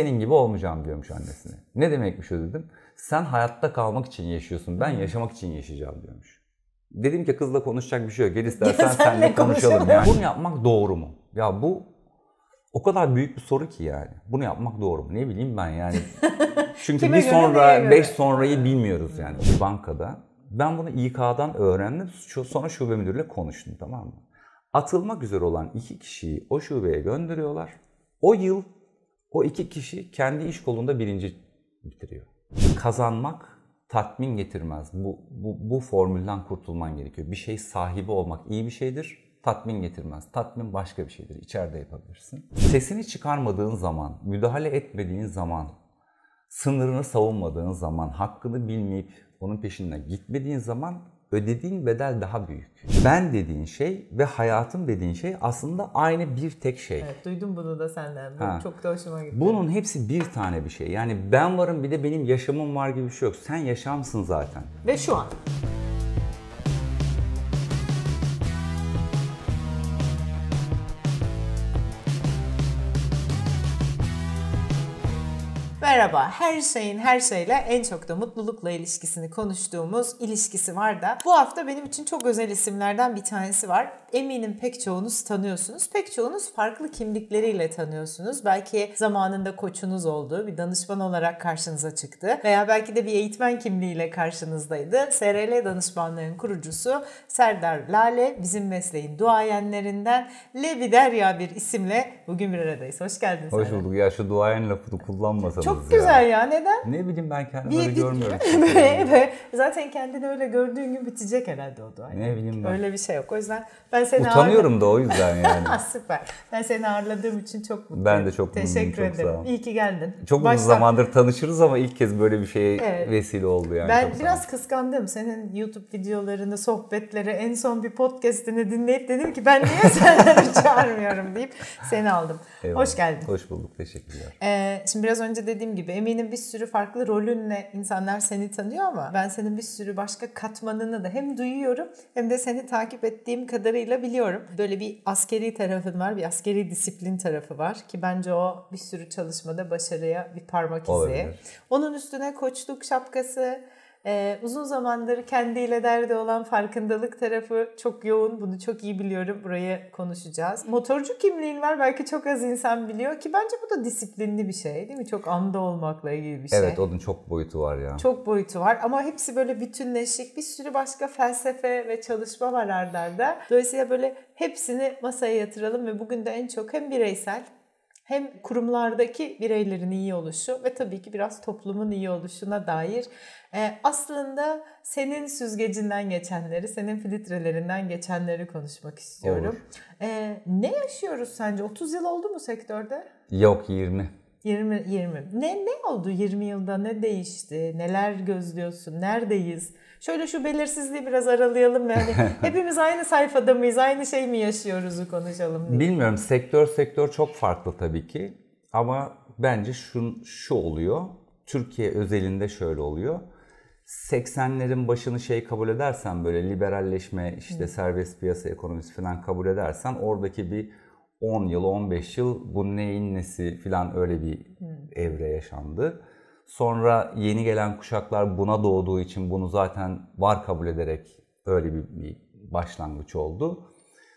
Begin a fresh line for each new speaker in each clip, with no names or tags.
senin gibi olmayacağım diyormuş annesine. Ne demekmiş o dedim. Sen hayatta kalmak için yaşıyorsun. Ben hmm. yaşamak için yaşayacağım diyormuş. Dedim ki kızla konuşacak bir şey yok. Gel istersen senle konuşalım yani. Bunu yapmak doğru mu? Ya bu o kadar büyük bir soru ki yani. Bunu yapmak doğru mu? Ne bileyim ben yani. Çünkü bir sonra, beş sonrayı bilmiyoruz yani. Bir bankada ben bunu İK'dan öğrendim. Sonra şube müdürüyle konuştum tamam mı? Atılmak üzere olan iki kişiyi o şubeye gönderiyorlar. O yıl o iki kişi kendi iş kolunda birinci bitiriyor. Kazanmak tatmin getirmez. Bu, bu, bu formülden kurtulman gerekiyor. Bir şey sahibi olmak iyi bir şeydir. Tatmin getirmez. Tatmin başka bir şeydir. İçeride yapabilirsin. Sesini çıkarmadığın zaman, müdahale etmediğin zaman, sınırını savunmadığın zaman, hakkını bilmeyip onun peşinden gitmediğin zaman ödediğin bedel daha büyük. Ben dediğin şey ve hayatım dediğin şey aslında aynı bir tek şey. Evet,
duydum bunu da senden. ha. çok da hoşuma gitti.
Bunun hepsi bir tane bir şey. Yani ben varım bir de benim yaşamım var gibi bir şey yok. Sen yaşamsın zaten.
Ve şu an. merhaba. Her şeyin her şeyle en çok da mutlulukla ilişkisini konuştuğumuz ilişkisi var da bu hafta benim için çok özel isimlerden bir tanesi var eminim pek çoğunuz tanıyorsunuz. Pek çoğunuz farklı kimlikleriyle tanıyorsunuz. Belki zamanında koçunuz oldu, bir danışman olarak karşınıza çıktı veya belki de bir eğitmen kimliğiyle karşınızdaydı. SRL danışmanlığın kurucusu Serdar Lale bizim mesleğin duayenlerinden Levi Derya bir isimle bugün bir aradayız. Hoş geldiniz. Hoş bulduk.
Ya şu duayen lafını kullanmasanız Çok güzel ya. Neden? Ne bileyim ben kendimi öyle bir, görmüyorum.
böyle, Zaten kendini öyle gördüğün gün bitecek herhalde o duayen. Ne bileyim ben. Öyle bir şey yok. O yüzden ben seni Utanıyorum ağırladım. da o yüzden yani. Ah, süper. Ben seni ağırladığım için çok mutluyum.
Ben de çok mutluyum. Teşekkür ederim. Sağ
İyi ki geldin. Çok Baştan... uzun zamandır
tanışırız ama ilk kez böyle bir şeye evet. vesile oldu yani. Ben çok
biraz kıskandım. Senin YouTube videolarını, sohbetleri, en son bir podcastini dinleyip dedim ki ben niye seni çağırmıyorum deyip seni aldım. Eyvallah. Hoş geldin. Hoş bulduk. Teşekkürler. Ee, şimdi biraz önce dediğim gibi eminim bir sürü farklı rolünle insanlar seni tanıyor ama ben senin bir sürü başka katmanını da hem duyuyorum hem de seni takip ettiğim kadarıyla kadarıyla biliyorum. Böyle bir askeri tarafın var, bir askeri disiplin tarafı var ki bence o bir sürü çalışmada başarıya bir parmak izi. Olabilir. Onun üstüne koçluk şapkası, ee, uzun zamandır kendiyle derdi olan farkındalık tarafı çok yoğun. Bunu çok iyi biliyorum. Buraya konuşacağız. Motorcu kimliğin var. Belki çok az insan biliyor ki bence bu da disiplinli bir şey değil mi? Çok anda olmakla ilgili bir şey. Evet onun
çok boyutu var ya. Çok
boyutu var ama hepsi böyle bütünleşik. Bir sürü başka felsefe ve çalışma var ardlarda. Dolayısıyla böyle hepsini masaya yatıralım ve bugün de en çok hem bireysel hem kurumlardaki bireylerin iyi oluşu ve tabii ki biraz toplumun iyi oluşuna dair ee, aslında senin süzgecinden geçenleri, senin filtrelerinden geçenleri konuşmak istiyorum. Olur. Ee, ne yaşıyoruz sence? 30 yıl oldu mu sektörde?
Yok 20.
20 20. Ne ne oldu 20 yılda ne değişti? Neler gözlüyorsun? Neredeyiz? şöyle şu belirsizliği biraz aralayalım yani. Hepimiz aynı sayfada mıyız? Aynı şey mi yaşıyoruzu konuşalım diye.
Bilmiyorum. Sektör sektör çok farklı tabii ki. Ama bence şu, şu oluyor. Türkiye özelinde şöyle oluyor. 80'lerin başını şey kabul edersen böyle liberalleşme, işte serbest piyasa ekonomisi falan kabul edersen oradaki bir 10 yıl, 15 yıl bu neyin nesi falan öyle bir evre yaşandı. Sonra yeni gelen kuşaklar buna doğduğu için bunu zaten var kabul ederek öyle bir, bir başlangıç oldu.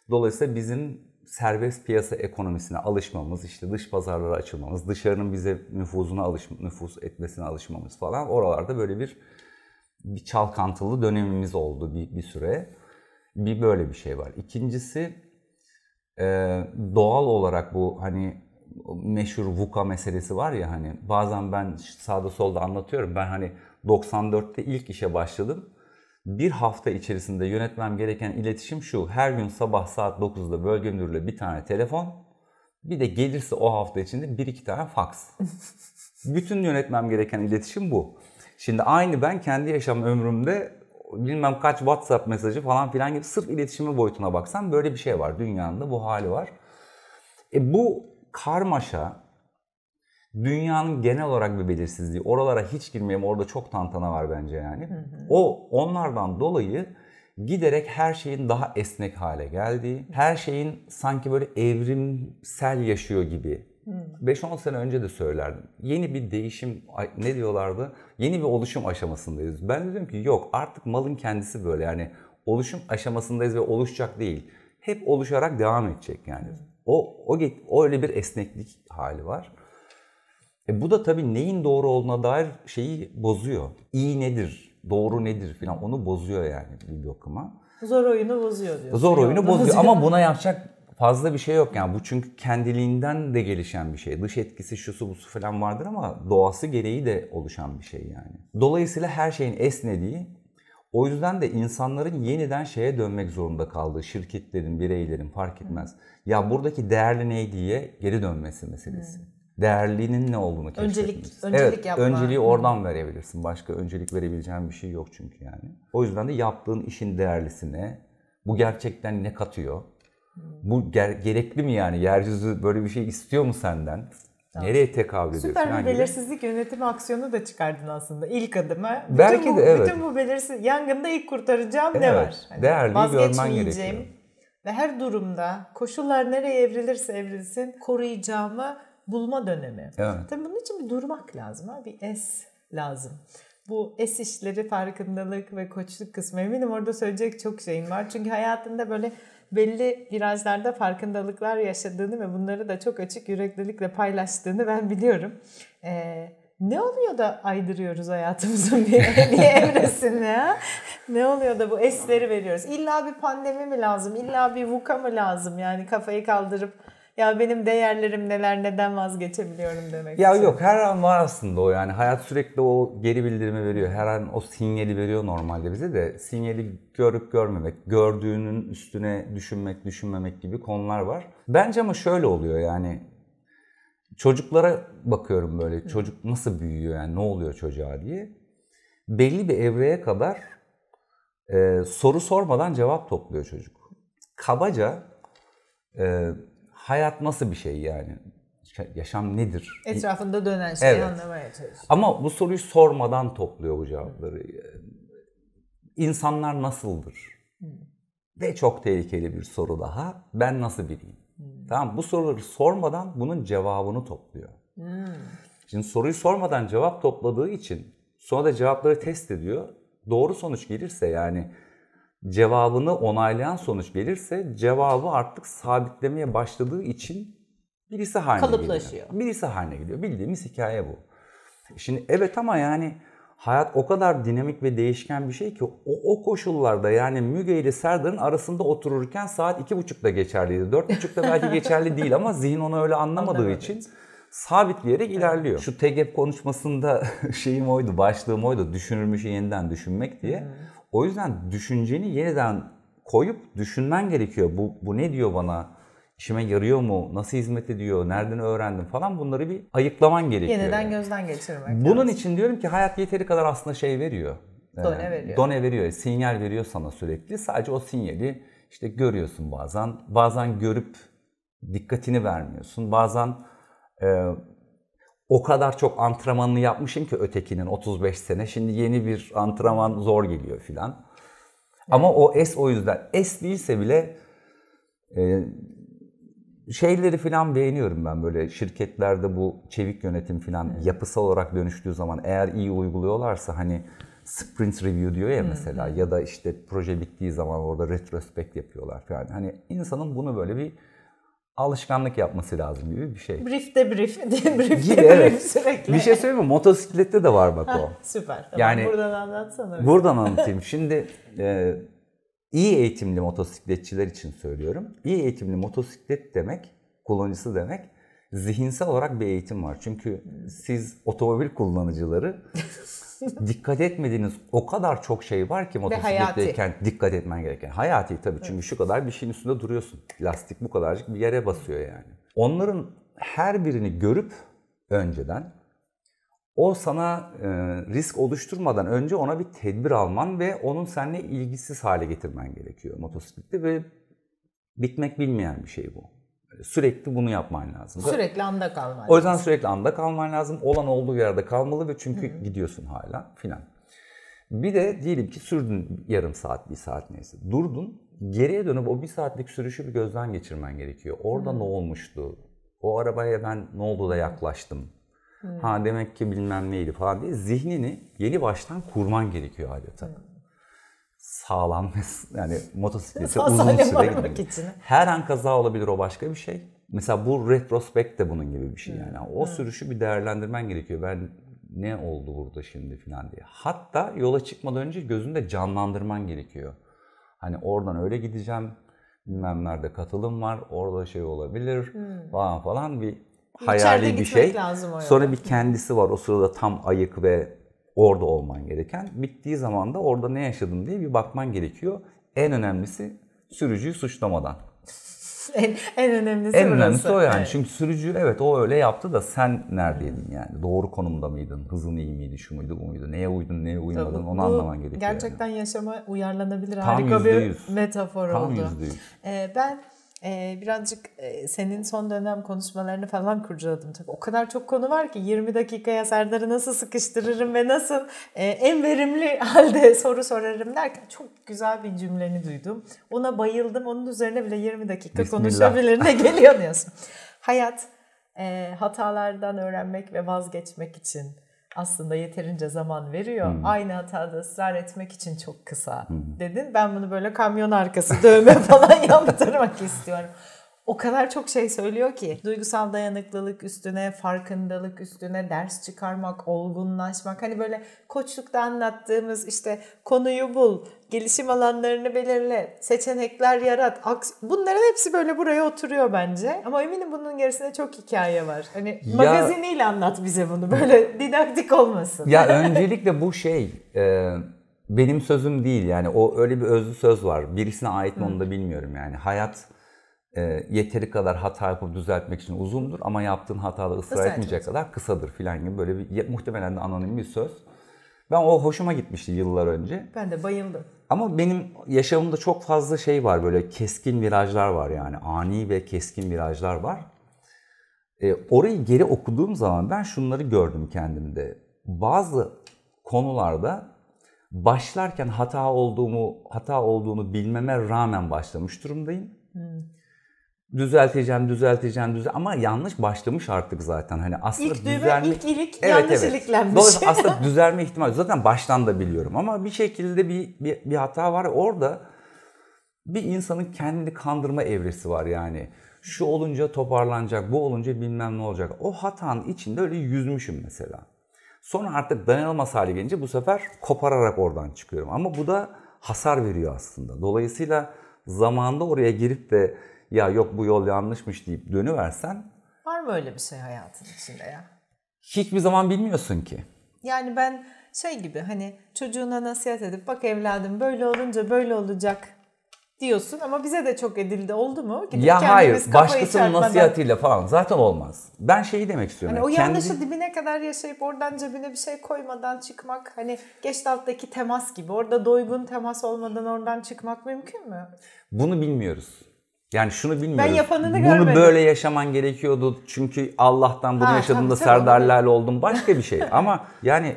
Dolayısıyla bizim serbest piyasa ekonomisine alışmamız, işte dış pazarlara açılmamız, dışarının bize nüfuzuna alış, nüfus etmesine alışmamız falan oralarda böyle bir bir çalkantılı dönemimiz oldu bir, bir süre. Bir böyle bir şey var. İkincisi doğal olarak bu hani meşhur VUCA meselesi var ya hani bazen ben sağda solda anlatıyorum. Ben hani 94'te ilk işe başladım. Bir hafta içerisinde yönetmem gereken iletişim şu. Her gün sabah saat 9'da bölge müdürüyle bir tane telefon. Bir de gelirse o hafta içinde bir iki tane fax Bütün yönetmem gereken iletişim bu. Şimdi aynı ben kendi yaşam ömrümde bilmem kaç WhatsApp mesajı falan filan gibi sırf iletişime boyutuna baksan böyle bir şey var. Dünyanın da bu hali var. E bu karmaşa dünyanın genel olarak bir belirsizliği. Oralara hiç girmeyeyim. Orada çok tantana var bence yani. Hı hı. O onlardan dolayı giderek her şeyin daha esnek hale geldiği, her şeyin sanki böyle evrimsel yaşıyor gibi. 5-10 sene önce de söylerdim. Yeni bir değişim ne diyorlardı? Yeni bir oluşum aşamasındayız. Ben dedim ki yok artık malın kendisi böyle yani oluşum aşamasındayız ve oluşacak değil. Hep oluşarak devam edecek yani. Hmm. O, o, o öyle bir esneklik hali var. E bu da tabii neyin doğru olduğuna dair şeyi bozuyor. İyi nedir, doğru nedir filan onu bozuyor yani bir okuma.
Zor oyunu bozuyor diyor. Zor oyunu bozuyor. bozuyor ama buna
yapacak fazla bir şey yok yani bu çünkü kendiliğinden de gelişen bir şey. Dış etkisi şusu busu falan vardır ama doğası gereği de oluşan bir şey yani. Dolayısıyla her şeyin esnediği o yüzden de insanların yeniden şeye dönmek zorunda kaldığı şirketlerin, bireylerin fark etmez. Ya buradaki değerli ne diye geri dönmesi meselesi. Değerliliğinin ne olduğunu keşfetmesi. Öncelik, öncelik evet, yapma. Önceliği oradan verebilirsin. Başka öncelik verebileceğin bir şey yok çünkü yani. O yüzden de yaptığın işin değerlisine bu gerçekten ne katıyor? Bu ger- gerekli mi yani? Yeryüzü böyle bir şey istiyor mu senden? Nereye tekabül ediyorsun? Süper bir belirsizlik
gibi. yönetimi aksiyonu da çıkardın aslında ilk adımı. Bütün Belki bu, de evet. Bütün bu belirsiz yangında ilk kurtaracağım evet. ne var? Hani Değerli görmen gerekiyor. Ve her durumda koşullar nereye evrilirse evrilsin koruyacağımı bulma dönemi. Evet. Tabii bunun için bir durmak lazım. Ha? Bir es lazım. Bu es işleri, farkındalık ve koçluk kısmı. Eminim orada söyleyecek çok şeyin var. Çünkü hayatında böyle belli virajlarda farkındalıklar yaşadığını ve bunları da çok açık yüreklilikle paylaştığını ben biliyorum. Ee, ne oluyor da aydırıyoruz hayatımızın bir, bir hani evresini ya? Ne oluyor da bu esleri veriyoruz? İlla bir pandemi mi lazım? İlla bir vuka mı lazım? Yani kafayı kaldırıp ya benim değerlerim neler neden vazgeçebiliyorum demek Ya için. yok
her an var aslında o yani hayat sürekli o geri bildirimi veriyor. Her an o sinyali veriyor normalde bize de sinyali görüp görmemek, gördüğünün üstüne düşünmek, düşünmemek gibi konular var. Bence ama şöyle oluyor yani çocuklara bakıyorum böyle çocuk nasıl büyüyor yani ne oluyor çocuğa diye. Belli bir evreye kadar e, soru sormadan cevap topluyor çocuk. Kabaca e, hayat nasıl bir şey yani? Yaşam nedir? Etrafında
dönen şeyi evet. anlamaya çalışıyor. Ama
bu soruyu sormadan topluyor bu cevapları. İnsanlar nasıldır? Hı. Hmm. Ve çok tehlikeli bir soru daha. Ben nasıl bileyim? Hı. Hmm. Tamam bu soruları sormadan bunun cevabını topluyor. Hı. Hmm. Şimdi soruyu sormadan cevap topladığı için sonra da cevapları test ediyor. Doğru sonuç gelirse yani cevabını onaylayan sonuç gelirse cevabı artık sabitlemeye başladığı için birisi haline Kalıplaşıyor. geliyor. Birisi haline geliyor. Bildiğimiz hikaye bu. Şimdi evet ama yani hayat o kadar dinamik ve değişken bir şey ki o, o koşullarda yani Müge ile Serdar'ın arasında otururken saat iki buçukta geçerliydi. Dört buçukta belki geçerli değil ama zihin onu öyle anlamadığı için sabitleyerek ilerliyor. Şu TGP konuşmasında şeyim oydu, başlığım oydu. düşünürmüş yeniden düşünmek diye. Hmm. O yüzden düşünceni yeniden koyup düşünmen gerekiyor. Bu, bu ne diyor bana? İşime yarıyor mu? Nasıl hizmet ediyor? Nereden öğrendim falan bunları bir ayıklaman gerekiyor. Yeniden
gözden geçirmek.
Bunun lazım. için diyorum ki hayat yeteri kadar aslında şey veriyor. Ee, done veriyor. Done veriyor. Sinyal veriyor sana sürekli. Sadece o sinyali işte görüyorsun bazen. Bazen görüp dikkatini vermiyorsun. Bazen e, o kadar çok antrenmanını yapmışım ki ötekinin 35 sene. Şimdi yeni bir antrenman zor geliyor filan. Ama o S o yüzden. S değilse bile e, şeyleri filan beğeniyorum ben böyle şirketlerde bu çevik yönetim filan yapısal olarak dönüştüğü zaman eğer iyi uyguluyorlarsa hani sprint review diyor ya mesela ya da işte proje bittiği zaman orada retrospekt yapıyorlar falan. Hani insanın bunu böyle bir alışkanlık yapması lazım gibi bir şey.
Brief de brief. brief gibi, de evet. sürekli. Bir şey
söyleyeyim mi? Motosiklette de var bak o. Süper. Tamam, yani, buradan anlatsana. Buradan anlatayım. Şimdi e, iyi eğitimli motosikletçiler için söylüyorum. İyi eğitimli motosiklet demek, kullanıcısı demek zihinsel olarak bir eğitim var. Çünkü siz otomobil kullanıcıları dikkat etmediğiniz o kadar çok şey var ki motosikletteyken dikkat etmen gereken. Hayati tabii çünkü evet. şu kadar bir şeyin üstünde duruyorsun. Lastik bu kadarcık bir yere basıyor yani. Onların her birini görüp önceden o sana e, risk oluşturmadan önce ona bir tedbir alman ve onun seninle ilgisiz hale getirmen gerekiyor motosiklette ve bitmek bilmeyen bir şey bu. Hani sürekli bunu yapman lazım. Sürekli
anda kalman lazım. O yüzden
sürekli anda kalman lazım. Olan olduğu yerde kalmalı ve çünkü Hı. gidiyorsun hala filan. Bir de diyelim ki sürdün yarım saat, bir saat neyse. Durdun. Geriye dönüp o bir saatlik sürüşü bir gözden geçirmen gerekiyor. Orada hmm. ne olmuştu? O arabaya ben ne oldu da yaklaştım? Hmm. Ha demek ki bilmem neydi falan diye zihnini yeni baştan kurman gerekiyor adeta. Hmm sağlam yani motosiklete uzun süre gitmek. Için. Her an kaza olabilir o başka bir şey. Mesela bu retrospekt de bunun gibi bir şey hmm. yani. O hmm. sürüşü bir değerlendirmen gerekiyor. Ben ne oldu burada şimdi filan diye. Hatta yola çıkmadan önce gözünde canlandırman gerekiyor. Hani oradan öyle gideceğim. Bilmem nerede katılım var. Orada şey olabilir hmm. falan falan bir hayali İçeride bir şey. Lazım Sonra bir kendisi var. O sırada tam ayık ve orada olman gereken. Bittiği zaman da orada ne yaşadın diye bir bakman gerekiyor. En önemlisi sürücüyü suçlamadan.
en, en önemlisi En burası. o yani. Evet.
Çünkü sürücü evet o öyle yaptı da sen neredeydin yani? Doğru konumda mıydın? Hızın iyi miydi? Şu muydu? Bu muydu? Neye uydun? Neye uymadın? Tabii, onu anlaman gerekiyor.
Gerçekten yani. yaşama uyarlanabilir Tam harika %100. bir metafor Tam oldu. Tam %100. Ee, ben ee, birazcık senin son dönem konuşmalarını falan kurcaladım. Tabii o kadar çok konu var ki 20 dakikaya Serdar'ı nasıl sıkıştırırım ve nasıl e, en verimli halde soru sorarım derken çok güzel bir cümleni duydum. Ona bayıldım. Onun üzerine bile 20 dakika Bismillah. konuşabilir ne geliyor diyorsun. Hayat e, hatalardan öğrenmek ve vazgeçmek için aslında yeterince zaman veriyor. Hmm. Aynı hatada ısrar etmek için çok kısa hmm. dedin. Ben bunu böyle kamyon arkası dövme falan yaptırmak istiyorum o kadar çok şey söylüyor ki. Duygusal dayanıklılık üstüne, farkındalık üstüne, ders çıkarmak, olgunlaşmak. Hani böyle koçlukta anlattığımız işte konuyu bul, gelişim alanlarını belirle, seçenekler yarat. Aks Bunların hepsi böyle buraya oturuyor bence. Ama eminim bunun gerisinde çok hikaye var. Hani magaziniyle anlat bize bunu. Böyle didaktik olmasın. Ya
öncelikle bu şey... E benim sözüm değil yani o öyle bir özlü söz var. Birisine ait mi onu da bilmiyorum yani. Hayat e, yeteri kadar hata yapıp düzeltmek için uzundur ama yaptığın hatada ısrar etmeyecek kadar kısadır filan gibi böyle bir muhtemelen de anonim bir söz. Ben o hoşuma gitmişti yıllar önce.
Ben de bayıldım.
Ama benim yaşamımda çok fazla şey var böyle keskin virajlar var yani ani ve keskin virajlar var. E, orayı geri okuduğum zaman ben şunları gördüm kendimde. Bazı konularda başlarken hata olduğumu hata olduğunu bilmeme rağmen başlamış durumdayım. Hmm düzelteceğim, düzelteceğim, düzel ama yanlış başlamış artık zaten. Hani aslında ilk düğme, düzelme... ilk ilik evet, yanlış evet. iliklenmiş. Dolayısıyla aslında düzelme ihtimali zaten baştan da biliyorum ama bir şekilde bir, bir, bir hata var. Orada bir insanın kendini kandırma evresi var yani. Şu olunca toparlanacak, bu olunca bilmem ne olacak. O hatanın içinde öyle yüzmüşüm mesela. Sonra artık dayanılmaz hale gelince bu sefer kopararak oradan çıkıyorum. Ama bu da hasar veriyor aslında. Dolayısıyla zamanda oraya girip de ya yok bu yol yanlışmış deyip dönüversen.
Var mı öyle bir şey hayatın içinde ya?
Hiçbir zaman bilmiyorsun ki.
Yani ben şey gibi hani çocuğuna nasihat edip bak evladım böyle olunca böyle olacak diyorsun ama bize de çok edildi oldu mu? Gidip ya hayır başkasının çarpmadan... nasihatiyle
falan zaten olmaz. Ben şeyi demek istiyorum. Hani yani o kendi...
dibine kadar yaşayıp oradan cebine bir şey koymadan çıkmak hani geç alttaki temas gibi orada doygun temas olmadan oradan çıkmak mümkün mü?
Bunu bilmiyoruz. Yani şunu bilmiyorum. Ben yapanını Bunu görmedim. Bunu böyle yaşaman gerekiyordu. Çünkü Allah'tan bunu ha, yaşadığımda Serdarlarla oldum. Başka bir şey. Ama yani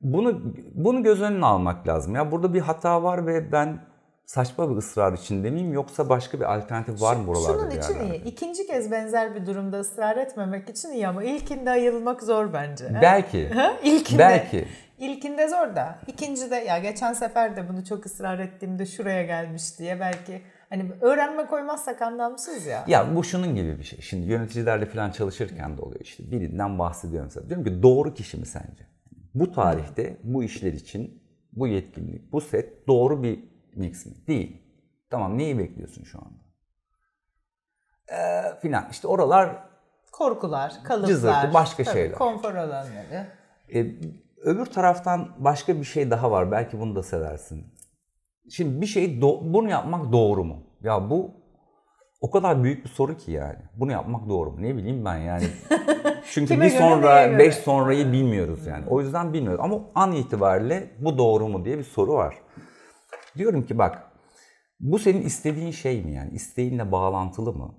bunu bunu göz önüne almak lazım. Ya burada bir hata var ve ben saçma bir ısrar için demeyeyim yoksa başka bir alternatif var mı buralarda? Şunun için iyi.
İkinci kez benzer bir durumda ısrar etmemek için iyi ama ilkinde ayılmak zor bence. Belki. ilkinde. Belki. İlkinde zor da. de ya geçen sefer de bunu çok ısrar ettiğimde şuraya gelmiş diye belki Hani öğrenme koymazsak anlamsız ya.
Ya bu şunun gibi bir şey. Şimdi yöneticilerle falan çalışırken de oluyor işte. Birinden bahsediyorum sana. Diyorum ki doğru kişi mi sence? Bu tarihte bu işler için bu yetkinlik, bu set doğru bir mix mi? Değil. Tamam neyi bekliyorsun şu anda? Ee, filan işte oralar
korkular, kalıplar, cızırtı, başka tabii, şeyler. Konfor alanları.
Ee, öbür taraftan başka bir şey daha var. Belki bunu da seversin. Şimdi bir şey bunu yapmak doğru mu? Ya bu o kadar büyük bir soru ki yani. Bunu yapmak doğru mu? Ne bileyim ben yani. Çünkü bir sonra, beş sonrayı bilmiyoruz yani. O yüzden bilmiyoruz. Ama an itibariyle bu doğru mu diye bir soru var. Diyorum ki bak bu senin istediğin şey mi yani? İsteğinle bağlantılı mı?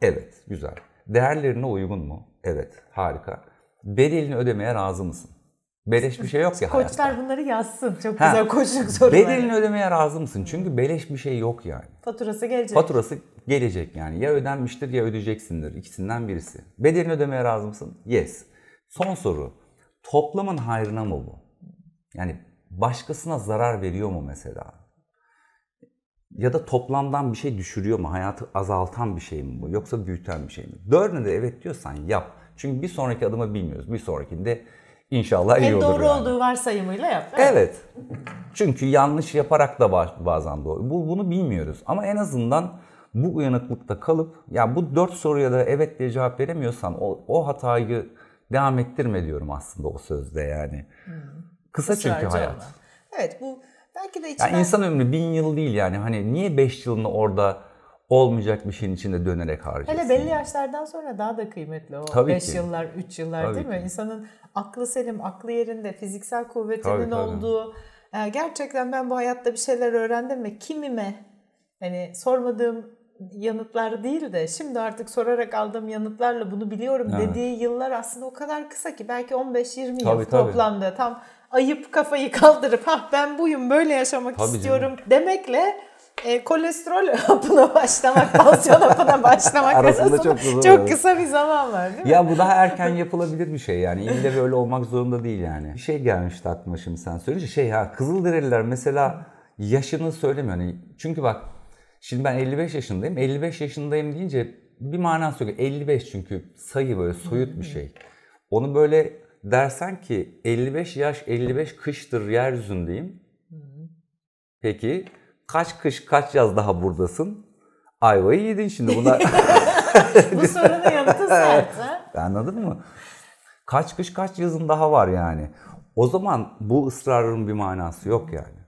Evet, güzel. Değerlerine uygun mu? Evet, harika. Bedelini ödemeye razı mısın? Beleş bir şey yok ya Koçlar
hayatta. bunları yazsın. Çok ha, güzel koçluk soruları. Bedelini
ödemeye razı mısın? Çünkü beleş bir şey yok yani.
Faturası gelecek. Faturası
gelecek yani. Ya ödenmiştir ya ödeyeceksindir. İkisinden birisi. Bedelini ödemeye razı mısın? Yes. Son soru. Toplamın hayrına mı bu? Yani başkasına zarar veriyor mu mesela? Ya da toplamdan bir şey düşürüyor mu? Hayatı azaltan bir şey mi bu? Yoksa büyüten bir şey mi? Dördüne de evet diyorsan yap. Çünkü bir sonraki adımı bilmiyoruz. Bir sonrakinde İnşallah iyi en olur. En doğru yani.
olduğu varsayımıyla yap. Evet.
Çünkü yanlış yaparak da bazen doğru. Bu, bunu bilmiyoruz. Ama en azından bu uyanıklıkta kalıp ya bu dört soruya da evet diye cevap veremiyorsan o, o hatayı devam ettirme diyorum aslında o sözde yani. Hmm. Kısa çünkü hayat. Ona.
Evet bu belki de içinden... Yani insan ömrü
bin yıl değil yani. Hani niye beş yılını orada olmayacak bir şeyin içinde dönerek harcıyorsun. Hele belli
yaşlardan sonra daha da kıymetli o 5 yıllar, 3 yıllar tabii değil mi? İnsanın aklı selim, aklı yerinde, fiziksel kuvvetinin tabii, tabii. olduğu. Ee, gerçekten ben bu hayatta bir şeyler öğrendim ve kimime hani sormadığım yanıtlar değil de şimdi artık sorarak aldığım yanıtlarla bunu biliyorum evet. dediği yıllar aslında o kadar kısa ki belki 15-20 yıl tabii, toplamda tabii. tam ayıp kafayı kaldırıp ha ben buyum böyle yaşamak tabii istiyorum canım. demekle e, kolesterol hapına başlamak, tansiyon hapına başlamak arasında, arasında çok, çok kısa bir zaman var değil mi?
Ya bu daha erken yapılabilir bir şey yani. İlle böyle olmak zorunda değil yani. Bir şey gelmişti aklıma şimdi sen söyleyince şey ha Kızılderililer mesela yaşını söylemiyor. Yani çünkü bak şimdi ben 55 yaşındayım. 55 yaşındayım deyince bir manası yok. 55 çünkü sayı böyle soyut bir şey. Onu böyle dersen ki 55 yaş 55 kıştır yeryüzündeyim. Peki kaç kış kaç yaz daha buradasın? Ayvayı yedin şimdi buna.
Bu sorunun yanıtı sert.
Anladın mı? Kaç kış kaç yazın daha var yani. O zaman bu ısrarın bir manası yok yani.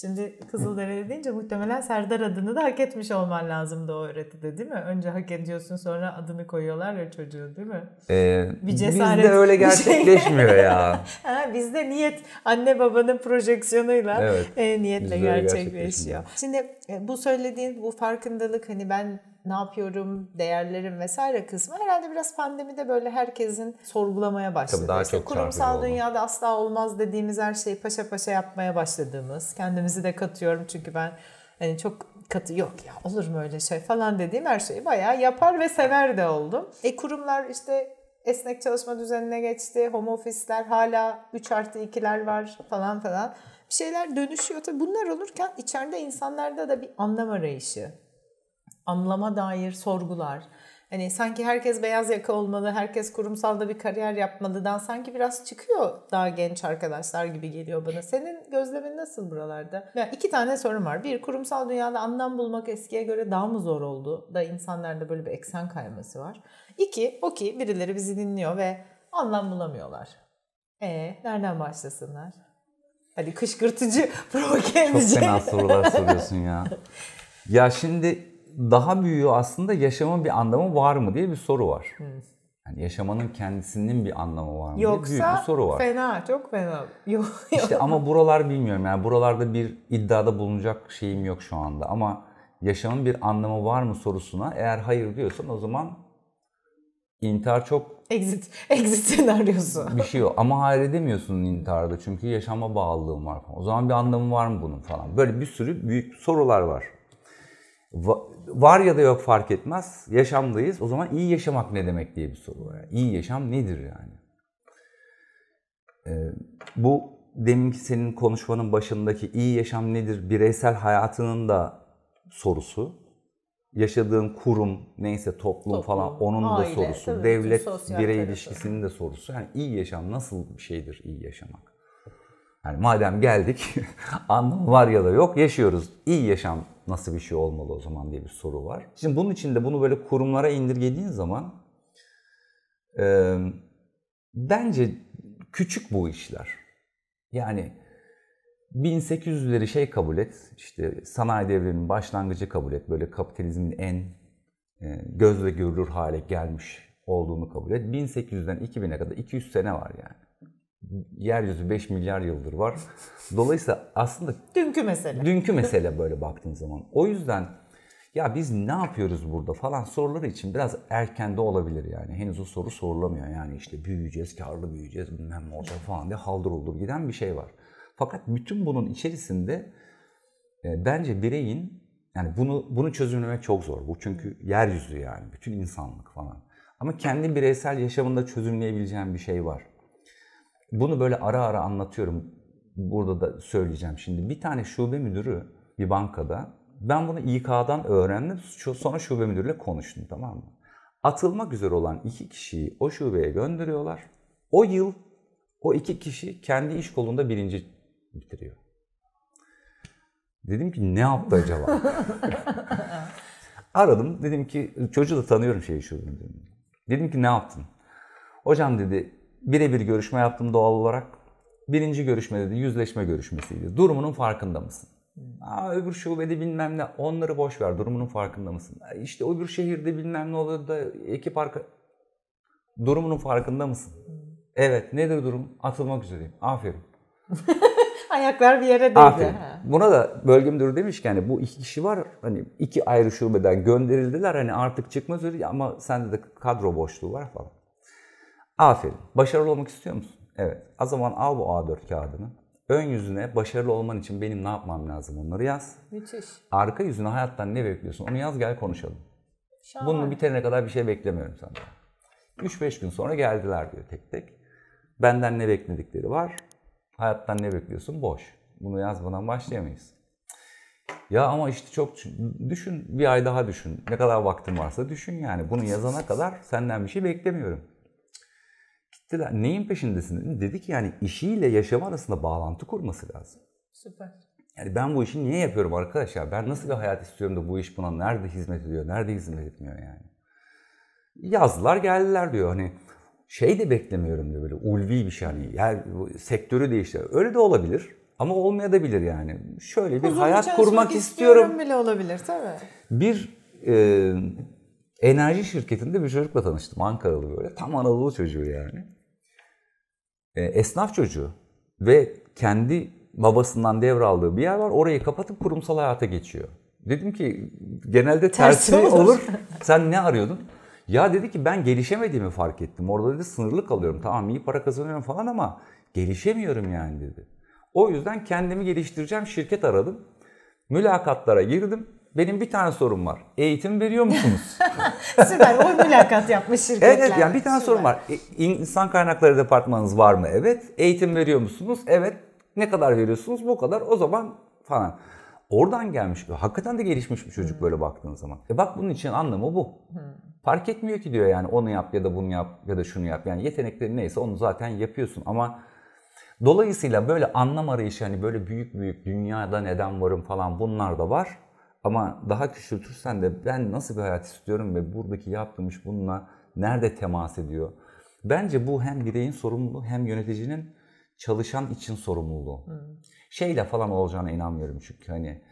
Şimdi Kızılderili deyince muhtemelen Serdar adını da hak etmiş olman lazım lazımdı o öğretide değil mi? Önce hak ediyorsun sonra adını koyuyorlar ya çocuğu değil mi?
Ee, bir cesaret. Bizde öyle şey- gerçekleşmiyor şey. ya.
ha, bizde niyet anne babanın projeksiyonuyla evet, e, niyetle gerçekleşiyor. Şimdi e, bu söylediğin bu farkındalık hani ben ne yapıyorum, değerlerim vesaire kısmı herhalde biraz pandemide böyle herkesin sorgulamaya başladı. Tabii daha işte çok kurumsal dünyada oldu. asla olmaz dediğimiz her şeyi paşa paşa yapmaya başladığımız, kendimizi de katıyorum çünkü ben hani çok katı yok ya olur mu öyle şey falan dediğim her şeyi bayağı yapar ve sever de oldum. E kurumlar işte esnek çalışma düzenine geçti. Home ofisler hala 3 artı 2'ler var falan falan. Bir şeyler dönüşüyor. Tabii bunlar olurken içeride insanlarda da bir anlam arayışı, anlama dair sorgular. Hani sanki herkes beyaz yaka olmalı, herkes kurumsalda bir kariyer yapmalıdan sanki biraz çıkıyor daha genç arkadaşlar gibi geliyor bana. Senin gözlemin nasıl buralarda? Ya iki tane sorum var. Bir, kurumsal dünyada anlam bulmak eskiye göre daha mı zor oldu? Da insanlarda böyle bir eksen kayması var. İki, o ki birileri bizi dinliyor ve anlam bulamıyorlar. E nereden başlasınlar? Hani kışkırtıcı, provoke Çok fena sorular soruyorsun ya.
Ya şimdi daha büyüğü aslında yaşamın bir anlamı var mı diye bir soru var. Evet. Yani yaşamanın kendisinin bir anlamı var mı Yoksa diye büyük bir soru var. fena,
çok fena. İşte ama
buralar bilmiyorum. Yani buralarda bir iddiada bulunacak şeyim yok şu anda. Ama yaşamın bir anlamı var mı sorusuna eğer hayır diyorsan o zaman intihar çok
Exit, exit senaryosu. bir
şey yok. Ama hayır edemiyorsun intiharda çünkü yaşama bağlılığım var O zaman bir anlamı var mı bunun falan. Böyle bir sürü büyük sorular var. Var ya da yok fark etmez. Yaşamdayız. O zaman iyi yaşamak ne demek diye bir soru var. İyi yaşam nedir yani? Ee, bu deminki senin konuşmanın başındaki iyi yaşam nedir? Bireysel hayatının da sorusu. Yaşadığın kurum, neyse toplum, toplum falan onun aile, da sorusu. Tabii, Devlet, birey tarafı. ilişkisinin de sorusu. Yani iyi yaşam nasıl bir şeydir iyi yaşamak? Yani madem geldik, anlam var ya da yok yaşıyoruz. İyi yaşam nasıl bir şey olmalı o zaman diye bir soru var. Şimdi bunun için de bunu böyle kurumlara indirgediğin zaman e, bence küçük bu işler. Yani 1800'leri şey kabul et, işte sanayi devriminin başlangıcı kabul et, böyle kapitalizmin en gözle görülür hale gelmiş olduğunu kabul et. 1800'den 2000'e kadar 200 sene var yani yeryüzü 5 milyar yıldır var. Dolayısıyla aslında dünkü mesele. Dünkü mesele böyle baktığın zaman. O yüzden ya biz ne yapıyoruz burada falan soruları için biraz erken de olabilir yani. Henüz o soru sorulamıyor yani işte büyüyeceğiz, karlı büyüyeceğiz, bilmem ne olacak falan diye haldır olur giden bir şey var. Fakat bütün bunun içerisinde e, bence bireyin yani bunu bunu çözümlemek çok zor. Bu çünkü yeryüzü yani bütün insanlık falan. Ama kendi bireysel yaşamında çözümleyebileceğim bir şey var. Bunu böyle ara ara anlatıyorum. Burada da söyleyeceğim şimdi. Bir tane şube müdürü bir bankada ben bunu İK'dan öğrendim. Sonra şube müdürüyle konuştum tamam mı? Atılmak üzere olan iki kişiyi o şubeye gönderiyorlar. O yıl o iki kişi kendi iş kolunda birinci bitiriyor. Dedim ki ne yaptı acaba? Aradım dedim ki çocuğu da tanıyorum şeyi şu. Dedim ki ne yaptın? Hocam dedi birebir görüşme yaptım doğal olarak. Birinci görüşme dedi, yüzleşme görüşmesiydi. Durumunun farkında mısın? Aa, öbür şubede bilmem ne onları boş ver durumunun farkında mısın? İşte öbür şehirde bilmem ne oluyor da ekip arka... Durumunun farkında mısın? Evet nedir durum? Atılmak üzereyim. Aferin.
Ayaklar bir yere değdi. Aferin.
Buna da bölge müdürü demiş ki hani bu iki kişi var hani iki ayrı şubeden gönderildiler hani artık çıkmaz öyle ama sende de kadro boşluğu var falan. Aferin. Başarılı olmak istiyor musun? Evet. O zaman al bu A4 kağıdını. Ön yüzüne başarılı olman için benim ne yapmam lazım onları yaz.
Müthiş. Arka
yüzüne hayattan ne bekliyorsun onu yaz gel konuşalım. Şahane. Bunu bitene kadar bir şey beklemiyorum senden. 3-5 gün sonra geldiler diyor tek tek. Benden ne bekledikleri var. Hayattan ne bekliyorsun? Boş. Bunu yazmadan başlayamayız. Ya ama işte çok düşün bir ay daha düşün. Ne kadar vaktin varsa düşün yani. Bunu yazana kadar senden bir şey beklemiyorum. Gittiler neyin peşindesin Dedi ki yani işiyle yaşam arasında bağlantı kurması lazım. Süper. Yani ben bu işi niye yapıyorum arkadaşlar? Ben nasıl bir hayat istiyorum da bu iş buna nerede hizmet ediyor, nerede hizmet etmiyor yani? Yazdılar geldiler diyor hani şey de beklemiyorum diyor böyle ulvi bir şey hani yer, sektörü değişti. Öyle de olabilir ama olmayabilir yani. Şöyle bir Uzun hayat kurmak istiyorum. istiyorum
bile olabilir tabii.
Bir e, enerji şirketinde bir çocukla tanıştım Ankaralı böyle tam Anadolu çocuğu yani e, esnaf çocuğu ve kendi babasından devraldığı bir yer var. Orayı kapatıp kurumsal hayata geçiyor. Dedim ki genelde tersi, olur. olur. Sen ne arıyordun? Ya dedi ki ben gelişemediğimi fark ettim. Orada dedi sınırlı kalıyorum. Tamam iyi para kazanıyorum falan ama gelişemiyorum yani dedi. O yüzden kendimi geliştireceğim şirket aradım. Mülakatlara girdim. Benim bir tane sorum var. Eğitim veriyor musunuz?
Süper. O mülakat yapmış şirketler. Evet, yani bir tane Süper. sorum
var. E, insan kaynakları departmanınız var mı? Evet. Eğitim veriyor musunuz? Evet. Ne kadar veriyorsunuz? Bu kadar. O zaman falan. Oradan gelmiş. E, hakikaten de gelişmiş bir çocuk hmm. böyle baktığın zaman. E bak bunun için anlamı bu. Hmm. Fark etmiyor ki diyor yani onu yap ya da bunu yap ya da şunu yap. Yani yetenekleri neyse onu zaten yapıyorsun ama dolayısıyla böyle anlam arayışı hani böyle büyük büyük dünyada neden varım falan bunlar da var. Ama daha küçültürsen de ben nasıl bir hayat istiyorum ve buradaki yaptığım iş bununla nerede temas ediyor? Bence bu hem bireyin sorumluluğu hem yöneticinin çalışan için sorumluluğu. Hmm. Şeyle falan olacağına inanmıyorum çünkü hani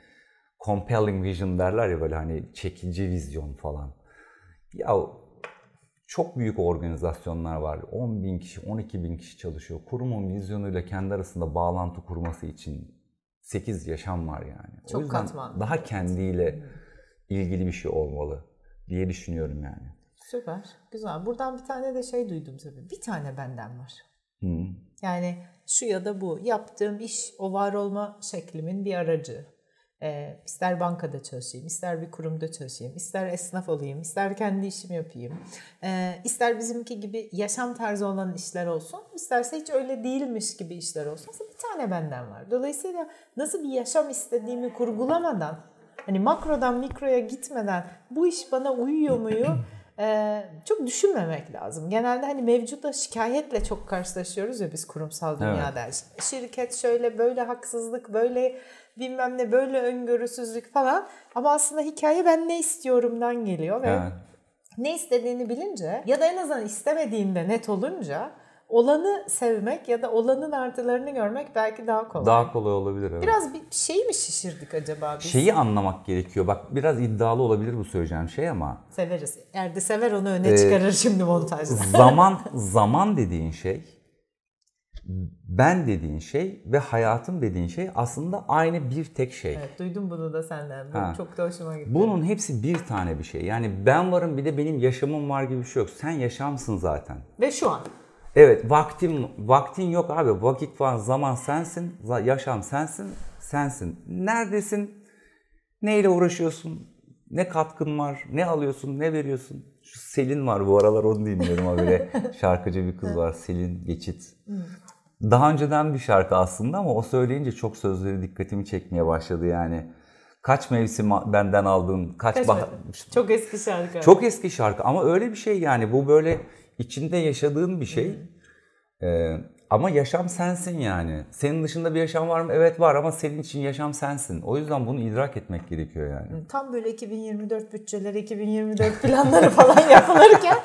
compelling vision derler ya böyle hani çekici vizyon falan. Ya çok büyük organizasyonlar var. 10 bin kişi, 12 bin kişi çalışıyor. Kurumun vizyonuyla kendi arasında bağlantı kurması için 8 yaşam var yani. Çok o yüzden katman. daha kendiyle hmm. ilgili bir şey olmalı diye düşünüyorum yani.
Süper. Güzel. Buradan bir tane de şey duydum tabii. Bir tane benden var. Hı. Yani şu ya da bu yaptığım iş o var olma şeklimin bir aracı. E, ister bankada çalışayım, ister bir kurumda çalışayım, ister esnaf olayım, ister kendi işimi yapayım, e, ister bizimki gibi yaşam tarzı olan işler olsun, isterse hiç öyle değilmiş gibi işler olsun. Bir tane benden var. Dolayısıyla nasıl bir yaşam istediğimi kurgulamadan, hani makrodan mikroya gitmeden bu iş bana uyuyor muyu? çok düşünmemek lazım. Genelde hani mevcuda şikayetle çok karşılaşıyoruz ya biz kurumsal dünyada. Evet. Şirket şöyle böyle haksızlık böyle bilmem ne böyle öngörüsüzlük falan. Ama aslında hikaye ben ne istiyorumdan geliyor ve evet. ne istediğini bilince ya da en azından istemediğinde net olunca olanı sevmek ya da olanın artılarını görmek belki daha kolay. Daha
kolay olabilir evet. Biraz
bir şey mi şişirdik acaba biz? Şeyi
anlamak gerekiyor. Bak biraz iddialı olabilir bu söyleyeceğim şey ama.
Severiz. Erdi sever onu öne ee, çıkarır şimdi montajda. Zaman
zaman dediğin şey ben dediğin şey ve hayatım dediğin şey aslında aynı bir tek şey. Evet
duydum bunu da senden. Bu ha. çok da hoşuma gitti.
Bunun hepsi bir tane bir şey. Yani ben varım bir de benim yaşamım var gibi bir şey yok. Sen yaşamsın zaten. Ve şu an. Evet vaktim vaktin yok abi. Vakit falan zaman sensin, yaşam sensin, sensin. Neredesin? Neyle uğraşıyorsun? Ne katkın var? Ne alıyorsun? Ne veriyorsun? Şu Selin var bu aralar onu dinliyorum habire. Şarkıcı bir kız var Selin Geçit. Daha önceden bir şarkı aslında ama o söyleyince çok sözleri dikkatimi çekmeye başladı yani. Kaç mevsim benden aldın? Kaç, kaç bah-
Çok eski şarkı. Çok
eski şarkı ama öyle bir şey yani bu böyle içinde yaşadığın bir şey. Hmm. Ee, ama yaşam sensin yani. Senin dışında bir yaşam var mı? Evet var ama senin için yaşam sensin. O yüzden bunu idrak etmek gerekiyor yani. Hmm,
tam böyle 2024 bütçeleri, 2024 planları falan yapılırken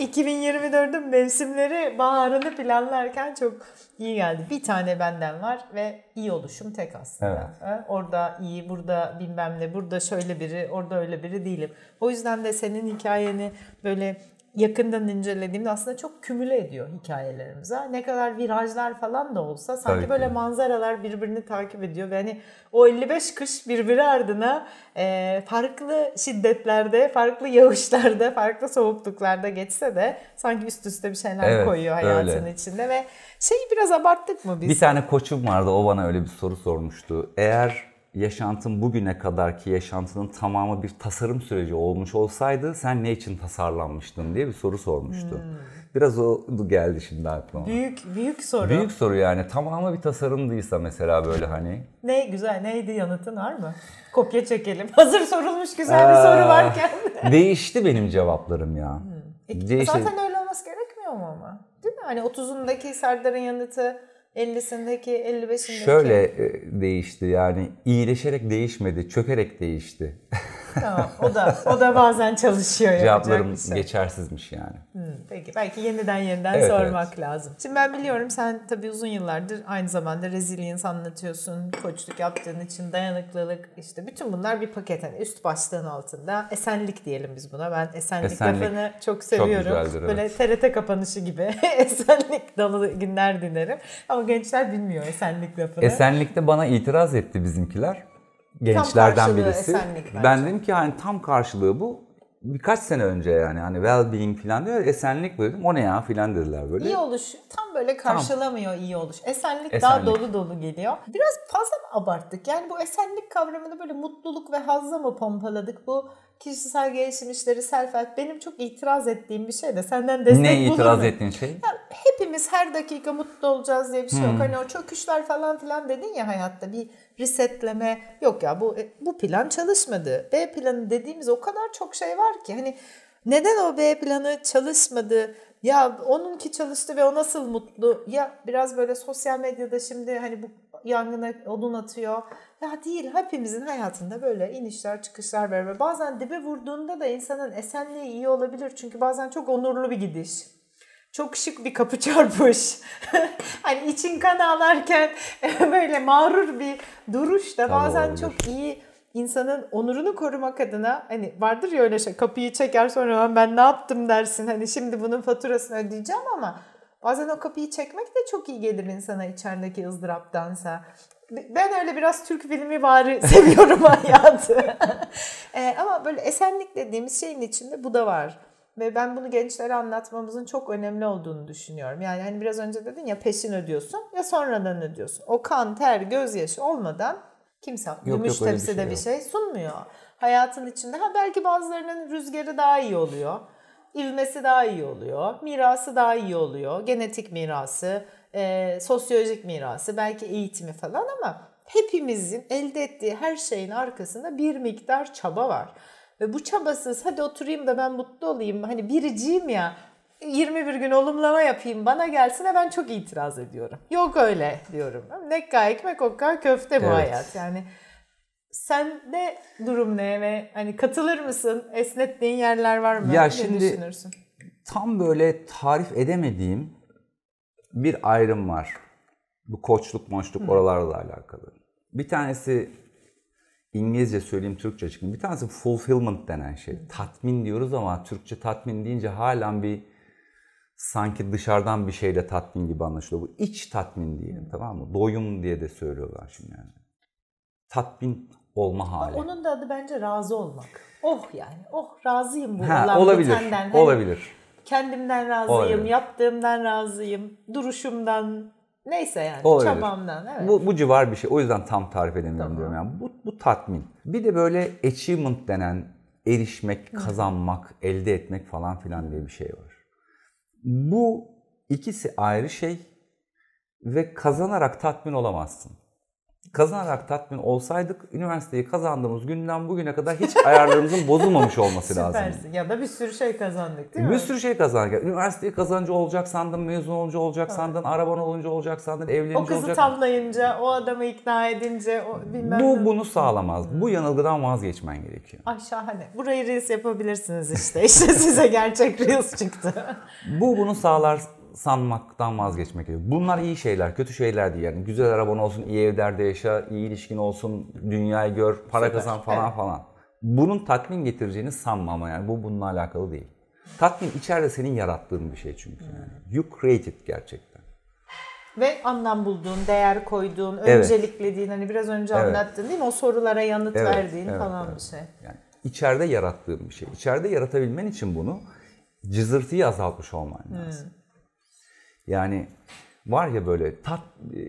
2024'ün mevsimleri, baharını planlarken çok iyi geldi. Bir tane benden var ve iyi oluşum tek aslında. Evet. Orada iyi, burada bilmem ne, burada şöyle biri, orada öyle biri değilim. O yüzden de senin hikayeni böyle yakından incelediğimde aslında çok kümüle ediyor hikayelerimize. Ne kadar virajlar falan da olsa sanki Tabii böyle ki. manzaralar birbirini takip ediyor ve hani o 55 kış birbiri ardına e, farklı şiddetlerde, farklı yağışlarda, farklı soğukluklarda geçse de sanki üst üste bir şeyler evet, koyuyor hayatın öyle. içinde ve şeyi biraz abarttık mı biz? Bir
tane koçum vardı o bana öyle bir soru sormuştu. Eğer yaşantın bugüne kadarki yaşantının tamamı bir tasarım süreci olmuş olsaydı sen ne için tasarlanmıştın diye bir soru sormuştu. Hmm. Biraz o geldi şimdi aklıma.
Büyük büyük soru. Büyük
soru yani tamamı bir tasarımdıysa mesela böyle hani.
Ne güzel neydi yanıtın var mı? Kopya çekelim. Hazır sorulmuş güzel bir soru ee, varken.
değişti benim cevaplarım ya. Hmm. E, değişti. Zaten
öyle olması gerekmiyor mu ama? Değil mi? Hani 30'undaki Serdar'ın yanıtı 50'sindeki, 55'indeki? Şöyle
e, değişti yani iyileşerek değişmedi, çökerek değişti.
tamam, o da o da bazen çalışıyor. Cevaplarım şey.
geçersizmiş yani.
Hmm, peki belki yeniden yeniden evet, sormak evet. lazım. Şimdi ben biliyorum sen tabii uzun yıllardır aynı zamanda resilience anlatıyorsun, koçluk yaptığın için dayanıklılık işte bütün bunlar bir paket yani üst başlığın altında esenlik diyelim biz buna. Ben esenlik, esenlik lafını çok seviyorum. Çok güzeldir, Böyle evet. TRT kapanışı gibi esenlik dalı günler dinlerim. Ama gençler bilmiyor esenlik lafını.
Esenlik'te bana itiraz etti bizimkiler. Gençlerden birisi. Ben dedim ki hani tam karşılığı bu birkaç sene önce yani hani well-being falan diyor esenlik dedim o ne ya filan dediler böyle. İyi
oluş tam böyle karşılamıyor tam. iyi oluş. Esenlik, esenlik daha dolu dolu geliyor. Biraz fazla mı abarttık? Yani bu esenlik kavramını böyle mutluluk ve hazla mı pompaladık? Bu kişisel gelişim işleri self help benim çok itiraz ettiğim bir şey de senden destek Ne bulurum. itiraz ettiğin şey? Ya, hepimiz her dakika mutlu olacağız diye bir şey hmm. yok. Hani o çöküşler falan filan dedin ya hayatta bir resetleme yok ya bu e, bu plan çalışmadı. B planı dediğimiz o kadar çok şey var ki hani neden o B planı çalışmadı? Ya onunki çalıştı ve o nasıl mutlu? Ya biraz böyle sosyal medyada şimdi hani bu yangına odun atıyor. Ya değil hepimizin hayatında böyle inişler çıkışlar var ve bazen dibe vurduğunda da insanın esenliği iyi olabilir. Çünkü bazen çok onurlu bir gidiş. Çok şık bir kapı çarpış. hani için kan ağlarken böyle mağrur bir duruş da bazen tamam, çok iyi insanın onurunu korumak adına hani vardır ya öyle şey kapıyı çeker sonra ben ne yaptım dersin hani şimdi bunun faturasını ödeyeceğim ama bazen o kapıyı çekmek de çok iyi gelir insana içerideki ızdıraptansa ben öyle biraz Türk filmi varı seviyorum hayatı. e, ama böyle esenlik dediğimiz şeyin içinde bu da var. Ve ben bunu gençlere anlatmamızın çok önemli olduğunu düşünüyorum. Yani hani biraz önce dedin ya peşin ödüyorsun ya sonradan ödüyorsun. O kan, ter, gözyaşı olmadan kimse yok, gümüş yok, tepside bir şey, bir şey sunmuyor. Hayatın içinde ha belki bazılarının rüzgarı daha iyi oluyor. İvmesi daha iyi oluyor. Mirası daha iyi oluyor. Genetik mirası e, sosyolojik mirası, belki eğitimi falan ama hepimizin elde ettiği her şeyin arkasında bir miktar çaba var. Ve bu çabasız hadi oturayım da ben mutlu olayım hani biriciyim ya 21 gün olumlama yapayım bana gelsin gelsine ben çok itiraz ediyorum. Yok öyle diyorum. Nekka ekmek okka köfte bu evet. hayat yani. Sen de durum ne ve hani katılır mısın? Esnettiğin yerler var mı? Ya ne şimdi, düşünürsün?
Tam böyle tarif edemediğim bir ayrım var. Bu koçluk, moçluk oralarla alakalı. Bir tanesi İngilizce söyleyeyim Türkçe çıkın. Bir tanesi fulfillment denen şey. Tatmin diyoruz ama Türkçe tatmin deyince halen bir sanki dışarıdan bir şeyle tatmin gibi anlaşılıyor. Bu iç tatmin diyelim tamam mı? Doyum diye de söylüyorlar şimdi yani. Tatmin olma hali.
Onun da adı bence razı olmak. Oh yani. Oh razıyım bu ha, olabilir. Senden. Hani olabilir. Kendimden razıyım, Aynen. yaptığımdan razıyım, duruşumdan neyse yani Olabilir. çabamdan. Evet. Bu,
bu civar bir şey. O yüzden tam tarif edemiyorum tamam. diyorum. Yani bu, bu tatmin. Bir de böyle achievement denen erişmek, kazanmak, Hı. elde etmek falan filan diye bir şey var. Bu ikisi ayrı şey ve kazanarak tatmin olamazsın kazanarak tatmin olsaydık üniversiteyi kazandığımız günden bugüne kadar hiç ayarlarımızın bozulmamış olması lazım.
Süpersin. Ya da bir sürü şey kazandık değil bir mi? Bir
sürü şey kazandık. Üniversiteyi kazanınca olacak sandın, mezun olunca olacak sandın, araban olunca olacak sandın, evlenince olacak. O kızı olacak.
tavlayınca, o adamı ikna edince o bilmem Bu ne.
bunu sağlamaz. Bu hmm. yanılgıdan vazgeçmen gerekiyor.
Ay şahane. Burayı reels yapabilirsiniz işte. İşte size gerçek reels çıktı.
Bu bunu sağlar sanmaktan vazgeçmek gerekiyor. Bunlar iyi şeyler, kötü şeyler değil yani. Güzel araban olsun, iyi evlerde yaşa, iyi ilişkin olsun, dünyayı gör, para Süper. kazan falan evet. falan. Bunun tatmin getireceğini sanma ama yani bu bununla alakalı değil. Tatmin içeride senin yarattığın bir şey çünkü yani. Hmm. You created gerçekten.
Ve anlam bulduğun, değer koyduğun, evet. önceliklediğin hani biraz önce evet. anlattın değil mi? O sorulara yanıt evet. verdiğin evet. falan evet. bir şey. Yani
içeride yarattığın bir şey. İçeride yaratabilmen için bunu cızırtıyı azaltmış olman lazım. Hmm. Yani var ya böyle tat, e,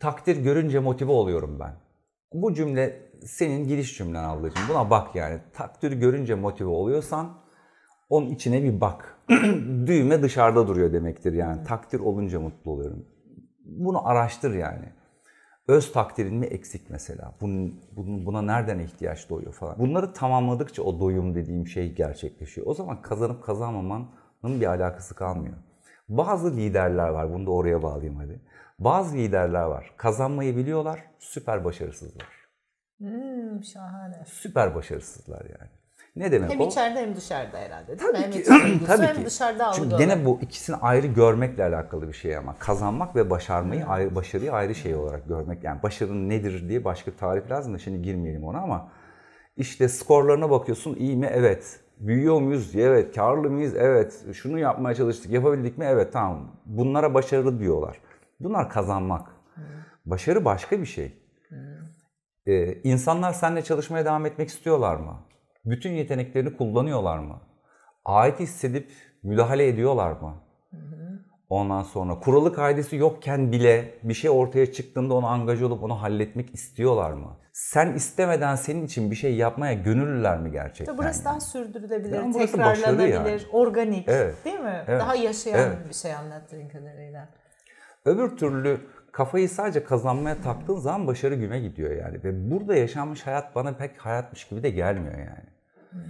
takdir görünce motive oluyorum ben. Bu cümle senin giriş cümlen ablacığım. Buna bak yani. Takdir görünce motive oluyorsan onun içine bir bak. Düğme dışarıda duruyor demektir yani. Takdir olunca mutlu oluyorum. Bunu araştır yani. Öz takdirin mi eksik mesela? Bunun, buna nereden ihtiyaç doğuyor falan. Bunları tamamladıkça o doyum dediğim şey gerçekleşiyor. O zaman kazanıp kazanmamanın bir alakası kalmıyor. Bazı liderler var, bunu da oraya bağlayayım hadi. Bazı liderler var, kazanmayı biliyorlar, süper başarısızlar.
Hmm, şahane.
Süper başarısızlar yani. Ne demek hem o? Hem
içeride hem dışarıda herhalde değil tabii mi? Ki, hem içeride tabii ki. hem dışarıda algılıyorlar. Çünkü
gene bu ikisini ayrı görmekle alakalı bir şey ama. Kazanmak ve başarmayı, ayrı, başarıyı ayrı şey olarak görmek. Yani başarının nedir diye başka tarif lazım da şimdi girmeyelim ona ama işte skorlarına bakıyorsun iyi mi? Evet. Büyüyor muyuz? Evet. Karlı mıyız? Evet. Şunu yapmaya çalıştık. Yapabildik mi? Evet tamam. Bunlara başarılı diyorlar. Bunlar kazanmak. Başarı başka bir şey. Ee, insanlar seninle çalışmaya devam etmek istiyorlar mı? Bütün yeteneklerini kullanıyorlar mı? Ait hissedip müdahale ediyorlar mı? Hmm. Ondan sonra kuralı kaidesi yokken bile bir şey ortaya çıktığında onu angaj olup onu halletmek istiyorlar mı? Sen istemeden senin için bir şey yapmaya gönüllüler mi gerçekten? Tabii burası
yani? daha sürdürülebilir, yani burası tekrarlanabilir, yani. organik evet. değil mi? Evet. Daha yaşayan evet. bir şey anlattığın kadarıyla.
Öbür türlü kafayı sadece kazanmaya taktığın zaman başarı güme gidiyor yani. Ve burada yaşanmış hayat bana pek hayatmış gibi de gelmiyor yani. Hmm.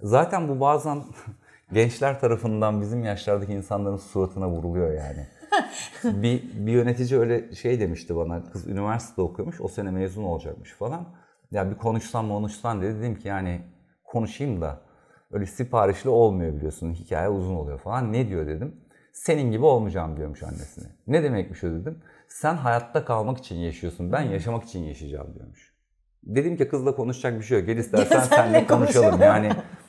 Zaten bu bazen gençler tarafından bizim yaşlardaki insanların suratına vuruluyor yani. bir, bir yönetici öyle şey demişti bana. Kız üniversitede okuyormuş. O sene mezun olacakmış falan. Ya bir konuşsam konuşsan dedi. Dedim ki yani konuşayım da öyle siparişli olmuyor biliyorsun. Hikaye uzun oluyor falan. Ne diyor dedim. Senin gibi olmayacağım diyormuş annesine. Ne demekmiş o dedim. Sen hayatta kalmak için yaşıyorsun. Ben hmm. yaşamak için yaşayacağım diyormuş. Dedim ki kızla konuşacak bir şey yok. Gel istersen senle konuşalım. yani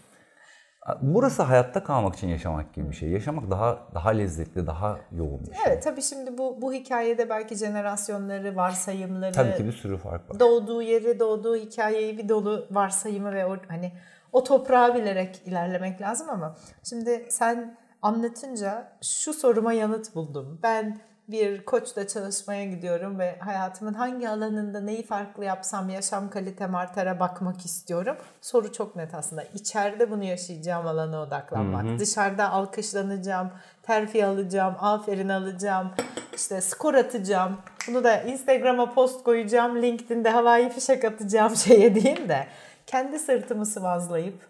Burası hayatta kalmak için yaşamak gibi bir şey. Yaşamak daha daha lezzetli, daha yoğun bir
şey. Evet tabii şimdi bu bu hikayede belki jenerasyonları, varsayımları. Tabii ki bir sürü fark var. Doğduğu yeri, doğduğu hikayeyi bir dolu varsayımı ve o, hani o toprağı bilerek ilerlemek lazım ama şimdi sen anlatınca şu soruma yanıt buldum. Ben bir koçla çalışmaya gidiyorum ve hayatımın hangi alanında neyi farklı yapsam yaşam kalitem artara bakmak istiyorum. Soru çok net aslında. İçeride bunu yaşayacağım alana odaklanmak. Hı hı. Dışarıda alkışlanacağım, terfi alacağım, aferin alacağım, işte skor atacağım. Bunu da Instagram'a post koyacağım, LinkedIn'de havai fişek atacağım şeye değil de kendi sırtımı sıvazlayıp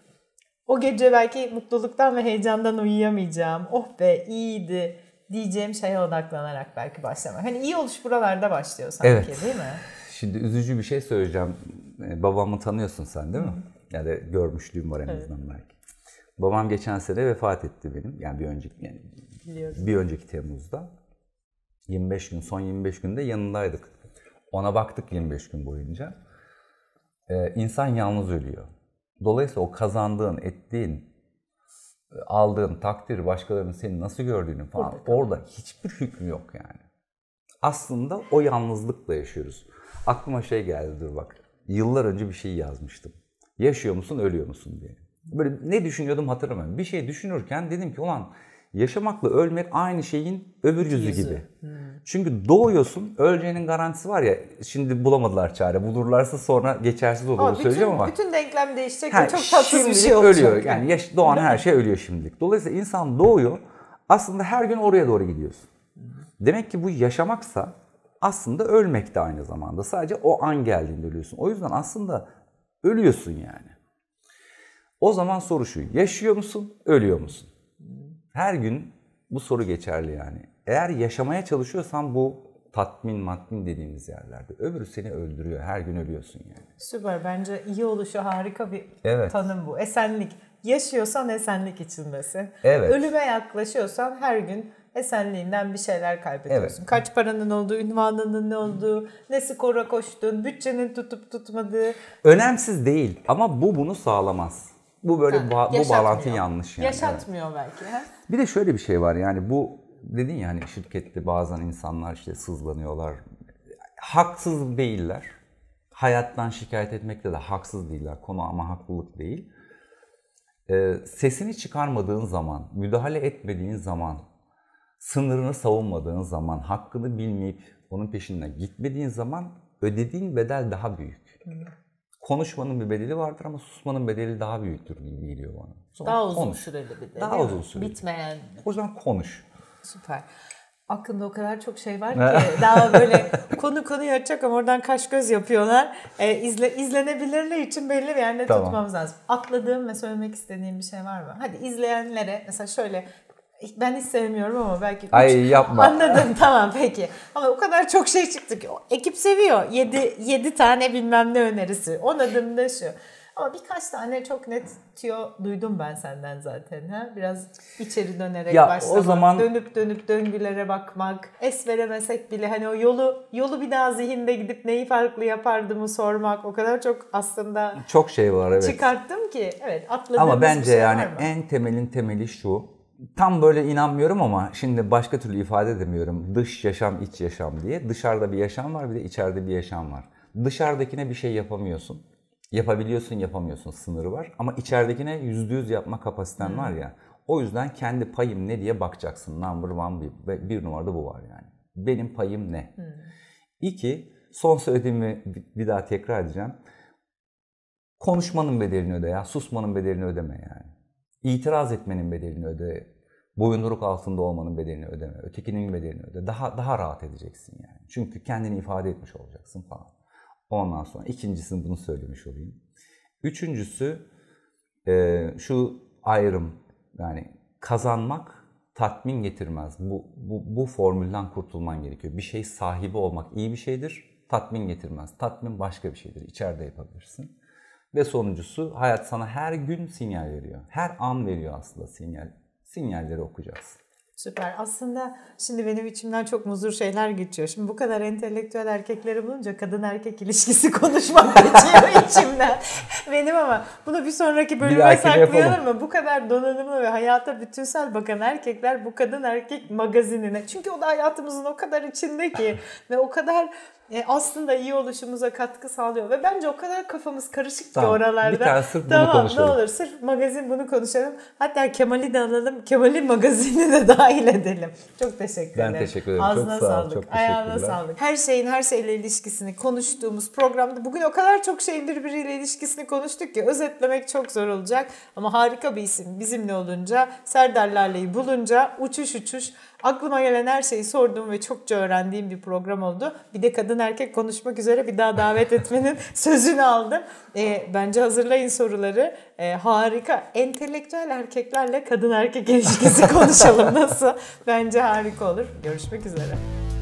o gece belki mutluluktan ve heyecandan uyuyamayacağım. Oh be iyiydi diyeceğim şeye odaklanarak belki başlamak. Hani iyi oluş buralarda başlıyor sanki evet. değil mi?
Şimdi üzücü bir şey söyleyeceğim. Ee, babamı tanıyorsun sen değil mi? Yani görmüşlüğüm var en azından evet. belki. Babam geçen sene vefat etti benim. Yani bir önceki yani Biliyorum. bir önceki Temmuz'da. 25 gün, son 25 günde yanındaydık. Ona baktık 25 gün boyunca. Ee, insan yalnız ölüyor. Dolayısıyla o kazandığın, ettiğin aldığın takdir başkalarının seni nasıl gördüğünü falan orada, orada hiçbir hüküm yok yani. Aslında o yalnızlıkla yaşıyoruz. Aklıma şey geldi dur bak. Yıllar önce bir şey yazmıştım. Yaşıyor musun ölüyor musun diye. Böyle ne düşünüyordum hatırlamıyorum. Bir şey düşünürken dedim ki ulan Yaşamakla ölmek aynı şeyin öbür yüzü, yüzü. gibi. Hmm. Çünkü doğuyorsun, öleceğinin garantisi var ya. Şimdi bulamadılar çare. Bulurlarsa sonra geçersiz olur ama söyleyeceğim bütün, ama. Bütün
denklem değişecek ha, çok tatsız bir şey olacak. ölüyor.
Yani yaş, doğan her şey ölüyor şimdilik. Dolayısıyla insan doğuyor. Aslında her gün oraya doğru gidiyorsun. Hmm. Demek ki bu yaşamaksa aslında ölmek de aynı zamanda. Sadece o an geldiğinde ölüyorsun. O yüzden aslında ölüyorsun yani. O zaman soru şu. Yaşıyor musun, ölüyor musun? her gün bu soru geçerli yani. Eğer yaşamaya çalışıyorsan bu tatmin matmin dediğimiz yerlerde. Öbürü seni öldürüyor. Her gün ölüyorsun yani.
Süper. Bence iyi oluşu harika bir evet. tanım bu. Esenlik. Yaşıyorsan esenlik içindesin. Evet. Ölüme yaklaşıyorsan her gün esenliğinden bir şeyler kaybediyorsun. Evet. Kaç paranın olduğu, ünvanının ne olduğu, ne skora koştuğun, bütçenin tutup tutmadığı.
Önemsiz değil ama bu bunu sağlamaz. Bu böyle ha, ba- bu bağlantı yanlış yani. Yaşatmıyor evet. belki. Bir de şöyle bir şey var yani bu dedin ya hani şirkette bazen insanlar işte sızlanıyorlar. Haksız değiller. Hayattan şikayet etmekte de haksız değiller. Konu ama haklılık değil. Ee, sesini çıkarmadığın zaman, müdahale etmediğin zaman, sınırını savunmadığın zaman, hakkını bilmeyip onun peşinden gitmediğin zaman ödediğin bedel daha büyük. Hı konuşmanın bir bedeli vardır ama susmanın bedeli daha büyüktür gibi geliyor bana. Sonra daha uzun konuş. süreli
bir Daha uzun süreli. Bitmeyen. O yüzden konuş. Süper. Aklımda o kadar çok şey var ki daha böyle konu konuyu açacak ama oradan kaş göz yapıyorlar. E, izle, izlenebilirliği için belli bir yerde tamam. tutmamız lazım. Atladığım ve söylemek istediğim bir şey var mı? Hadi izleyenlere mesela şöyle ben hiç sevmiyorum ama belki. Ay yapma. Anladım tamam peki. Ama o kadar çok şey çıktı ki. Ekip seviyor. 7, 7 tane bilmem ne önerisi. 10 adımda şu. Ama birkaç tane çok net tüyo duydum ben senden zaten. Ha? Biraz içeri dönerek ya, başlamak, o zaman... dönüp dönüp döngülere bakmak, es veremesek bile hani o yolu yolu bir daha zihinde gidip neyi farklı mı sormak. O kadar çok aslında
çok şey var evet.
Çıkarttım ki evet atladığımız Ama bence şey yani
en temelin temeli şu tam böyle inanmıyorum ama şimdi başka türlü ifade edemiyorum. Dış yaşam, iç yaşam diye. Dışarıda bir yaşam var bir de içeride bir yaşam var. Dışarıdakine bir şey yapamıyorsun. Yapabiliyorsun, yapamıyorsun. Sınırı var. Ama içeridekine yüzde yüz yapma kapasiten hmm. var ya. O yüzden kendi payım ne diye bakacaksın. Number one bir, bir numarada bu var yani. Benim payım ne? Hmm. İki, son söylediğimi bir daha tekrar edeceğim. Konuşmanın bedelini öde ya. Susmanın bedelini ödeme yani. İtiraz etmenin bedelini öde. boyunduruk altında olmanın bedelini ödeme. Ötekinin bedelini öde. Daha daha rahat edeceksin yani. Çünkü kendini ifade etmiş olacaksın falan. Ondan sonra ikincisini bunu söylemiş olayım. Üçüncüsü e, şu ayrım yani kazanmak tatmin getirmez. Bu, bu, bu formülden kurtulman gerekiyor. Bir şey sahibi olmak iyi bir şeydir. Tatmin getirmez. Tatmin başka bir şeydir. İçeride yapabilirsin. Ve sonuncusu hayat sana her gün sinyal veriyor. Her an veriyor aslında sinyal. Sinyalleri okuyacağız
Süper. Aslında şimdi benim içimden çok muzur şeyler geçiyor. Şimdi bu kadar entelektüel erkekleri bulunca kadın erkek ilişkisi konuşmak geçiyor içimden. Benim ama bunu bir sonraki bölüme bir saklayalım mı? Bu kadar donanımlı ve hayata bütünsel bakan erkekler bu kadın erkek magazinine. Çünkü o da hayatımızın o kadar içinde ki ve o kadar e, aslında iyi oluşumuza katkı sağlıyor ve bence o kadar kafamız karışık tamam, ki oralarda. Bir tane sırf tamam, bunu konuşalım. ne olur sırf magazin bunu konuşalım. Hatta Kemal'i de alalım. Kemal'in magazini de dahil edelim. Çok teşekkür ben ederim. Ben teşekkür ederim. Ağzına çok sağ sağlık. Çok ayağına sağlık. Her şeyin her şeyle ilişkisini konuştuğumuz programda bugün o kadar çok şeyin birbiriyle ilişkisini konuştuk ki özetlemek çok zor olacak. Ama harika bir isim bizimle olunca Serdar Lale'yi bulunca uçuş uçuş Aklıma gelen her şeyi sorduğum ve çokça öğrendiğim bir program oldu. Bir de kadın erkek konuşmak üzere bir daha davet etmenin sözünü aldım. E, bence hazırlayın soruları. E, harika. Entelektüel erkeklerle kadın erkek ilişkisi konuşalım nasıl? Bence harika olur. Görüşmek üzere.